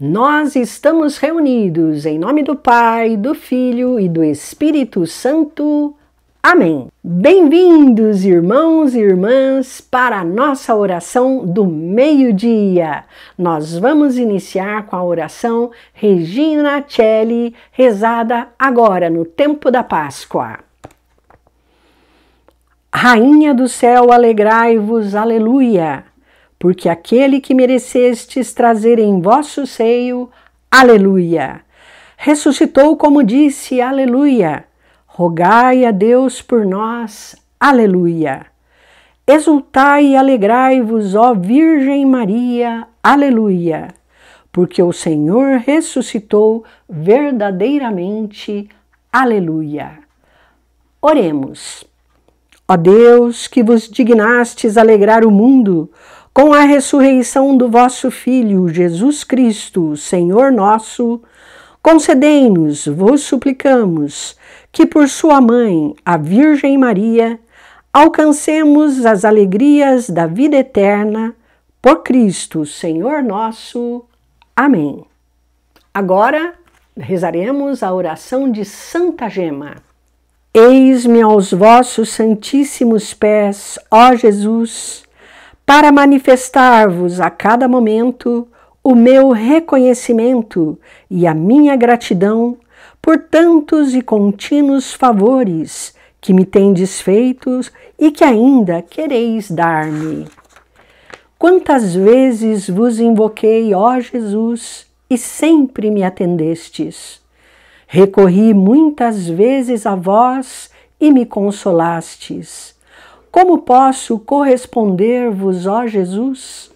Nós estamos reunidos em nome do Pai, do Filho e do Espírito Santo. Amém. Bem-vindos, irmãos e irmãs, para a nossa oração do meio-dia. Nós vamos iniciar com a oração Regina Celli, rezada agora no tempo da Páscoa. Rainha do céu, alegrai-vos, aleluia! porque aquele que merecestes trazer em vosso seio, aleluia. Ressuscitou como disse, aleluia. Rogai a Deus por nós, aleluia. Exultai e alegrai-vos, ó Virgem Maria, aleluia. Porque o Senhor ressuscitou verdadeiramente, aleluia. Oremos. Ó Deus, que vos dignastes alegrar o mundo, com a ressurreição do vosso Filho, Jesus Cristo, Senhor nosso, concedei-nos, vos suplicamos, que por sua mãe, a Virgem Maria, alcancemos as alegrias da vida eterna, por Cristo, Senhor nosso. Amém. Agora rezaremos a oração de Santa Gema. Eis-me aos vossos santíssimos pés, ó Jesus para manifestar-vos a cada momento o meu reconhecimento e a minha gratidão por tantos e contínuos favores que me tendes feitos e que ainda quereis dar-me. Quantas vezes vos invoquei, ó Jesus, e sempre me atendestes. Recorri muitas vezes a vós e me consolastes como posso corresponder-vos, ó Jesus?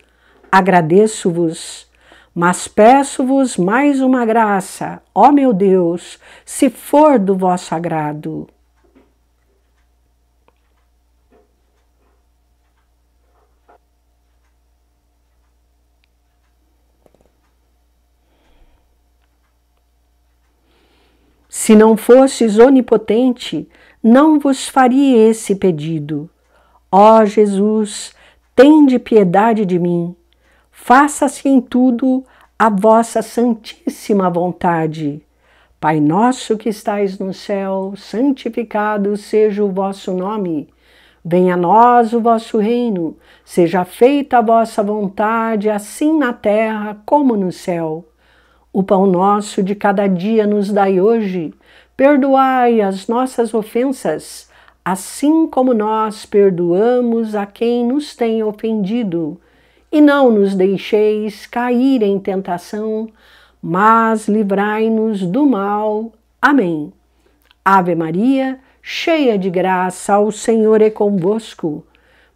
Agradeço-vos, mas peço-vos mais uma graça, ó meu Deus, se for do vosso agrado. Se não fosses onipotente, não vos faria esse pedido. Ó Jesus, tende piedade de mim. Faça-se em tudo a vossa santíssima vontade. Pai nosso que estais no céu, santificado seja o vosso nome. Venha a nós o vosso reino, seja feita a vossa vontade, assim na terra como no céu. O pão nosso de cada dia nos dai hoje. Perdoai as nossas ofensas, assim como nós perdoamos a quem nos tem ofendido. E não nos deixeis cair em tentação, mas livrai-nos do mal. Amém. Ave Maria, cheia de graça, o Senhor é convosco.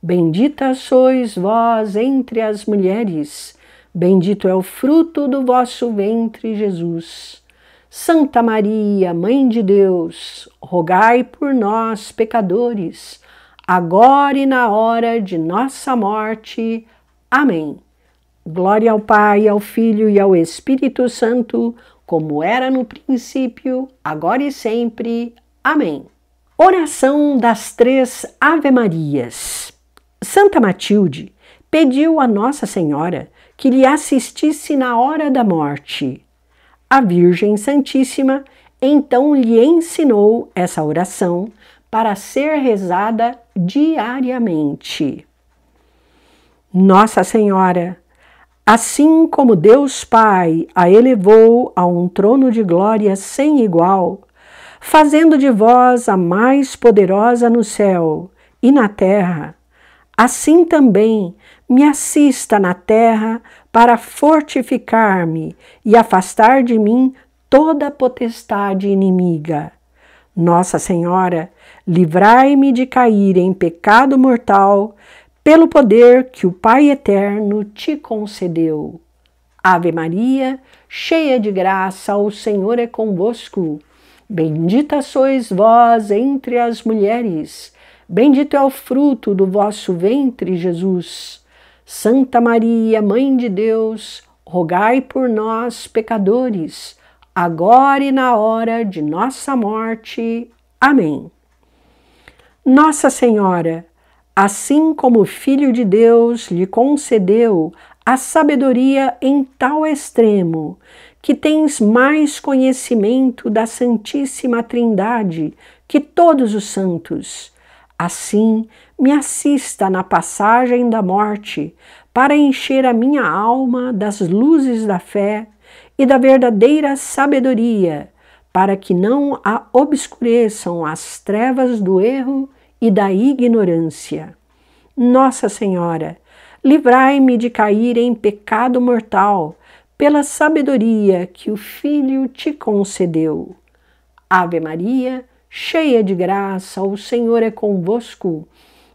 Bendita sois vós entre as mulheres, bendito é o fruto do vosso ventre, Jesus. Santa Maria, Mãe de Deus, rogai por nós, pecadores, agora e na hora de nossa morte. Amém. Glória ao Pai, ao Filho e ao Espírito Santo, como era no princípio, agora e sempre. Amém. Oração das Três Ave Marias. Santa Matilde pediu a Nossa Senhora que lhe assistisse na hora da morte. A Virgem Santíssima então lhe ensinou essa oração para ser rezada diariamente. Nossa Senhora, assim como Deus Pai a elevou a um trono de glória sem igual, fazendo de vós a mais poderosa no céu e na terra, Assim também me assista na terra para fortificar-me e afastar de mim toda potestade inimiga. Nossa Senhora, livrai-me de cair em pecado mortal, pelo poder que o Pai Eterno te concedeu. Ave Maria, cheia de graça, o Senhor é convosco. Bendita sois vós entre as mulheres Bendito é o fruto do vosso ventre, Jesus. Santa Maria, Mãe de Deus, rogai por nós, pecadores, agora e na hora de nossa morte. Amém. Nossa Senhora, assim como o Filho de Deus lhe concedeu a sabedoria em tal extremo, que tens mais conhecimento da Santíssima Trindade que todos os santos, Assim, me assista na passagem da morte, para encher a minha alma das luzes da fé e da verdadeira sabedoria, para que não a obscureçam as trevas do erro e da ignorância. Nossa Senhora, livrai-me de cair em pecado mortal, pela sabedoria que o Filho te concedeu. Ave Maria cheia de graça, o Senhor é convosco.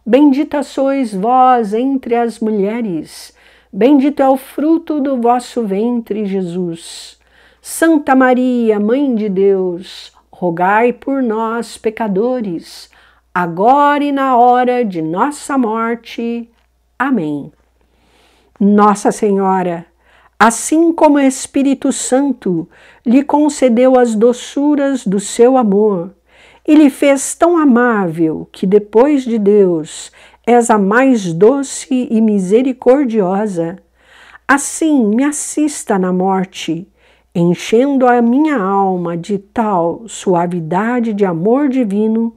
Bendita sois vós entre as mulheres, bendito é o fruto do vosso ventre, Jesus. Santa Maria, Mãe de Deus, rogai por nós, pecadores, agora e na hora de nossa morte. Amém. Nossa Senhora, assim como o Espírito Santo lhe concedeu as doçuras do seu amor, e lhe fez tão amável que, depois de Deus, és a mais doce e misericordiosa. Assim me assista na morte, enchendo a minha alma de tal suavidade de amor divino,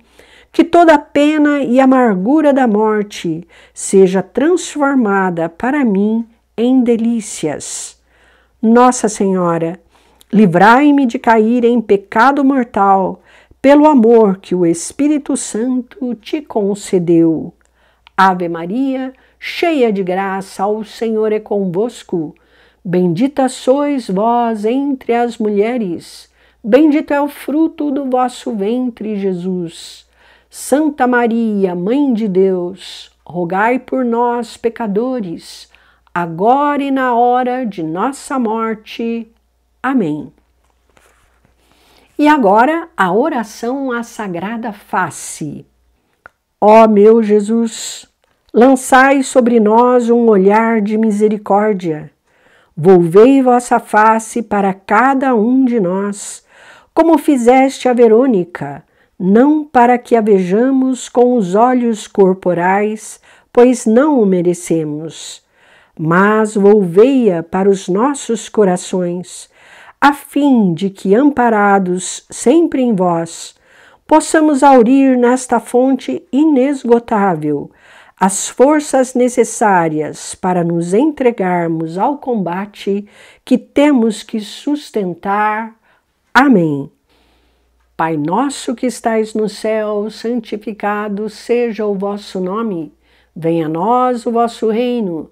que toda a pena e amargura da morte seja transformada para mim em delícias. Nossa Senhora, livrai-me de cair em pecado mortal pelo amor que o Espírito Santo te concedeu. Ave Maria, cheia de graça, o Senhor é convosco. Bendita sois vós entre as mulheres, bendito é o fruto do vosso ventre, Jesus. Santa Maria, Mãe de Deus, rogai por nós, pecadores, agora e na hora de nossa morte. Amém. E agora a oração à Sagrada Face. Ó oh, meu Jesus, lançai sobre nós um olhar de misericórdia. Volvei vossa face para cada um de nós, como fizeste a Verônica, não para que a vejamos com os olhos corporais, pois não o merecemos, mas volvei-a para os nossos corações, a fim de que, amparados sempre em vós, possamos aurir nesta fonte inesgotável as forças necessárias para nos entregarmos ao combate que temos que sustentar. Amém. Pai nosso que estais no céu, santificado seja o vosso nome. Venha a nós o vosso reino.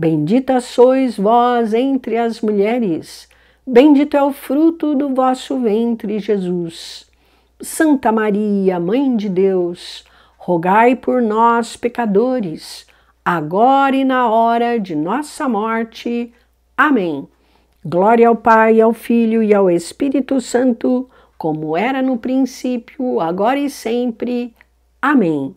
Bendita sois vós entre as mulheres, bendito é o fruto do vosso ventre, Jesus. Santa Maria, Mãe de Deus, rogai por nós, pecadores, agora e na hora de nossa morte. Amém. Glória ao Pai, ao Filho e ao Espírito Santo, como era no princípio, agora e sempre. Amém.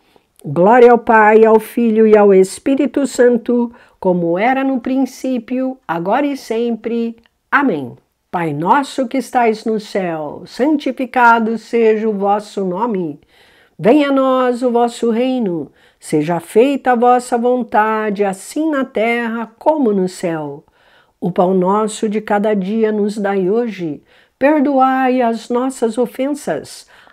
Glória ao Pai, ao Filho e ao Espírito Santo, como era no princípio, agora e sempre. Amém. Pai nosso que estais no céu, santificado seja o vosso nome. Venha a nós o vosso reino. Seja feita a vossa vontade, assim na terra como no céu. O pão nosso de cada dia nos dai hoje. Perdoai as nossas ofensas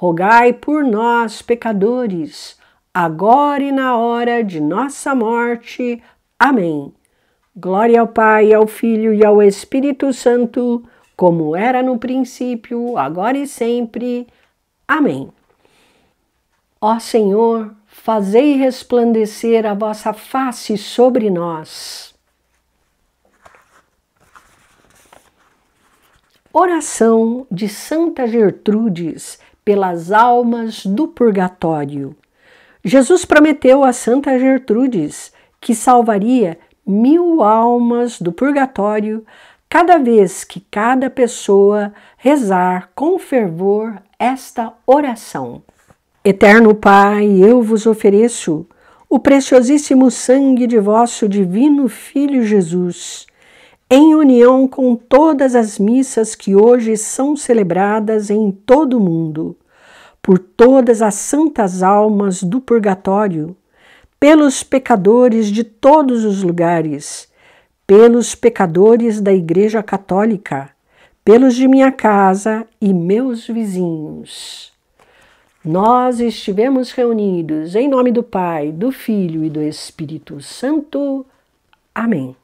rogai por nós, pecadores, agora e na hora de nossa morte. Amém. Glória ao Pai, ao Filho e ao Espírito Santo, como era no princípio, agora e sempre. Amém. Ó Senhor, fazei resplandecer a vossa face sobre nós. Oração de Santa Gertrudes pelas almas do purgatório. Jesus prometeu a Santa Gertrudes que salvaria mil almas do purgatório cada vez que cada pessoa rezar com fervor esta oração. Eterno Pai, eu vos ofereço o preciosíssimo sangue de vosso divino Filho Jesus em união com todas as missas que hoje são celebradas em todo o mundo, por todas as santas almas do purgatório, pelos pecadores de todos os lugares, pelos pecadores da Igreja Católica, pelos de minha casa e meus vizinhos. Nós estivemos reunidos em nome do Pai, do Filho e do Espírito Santo. Amém.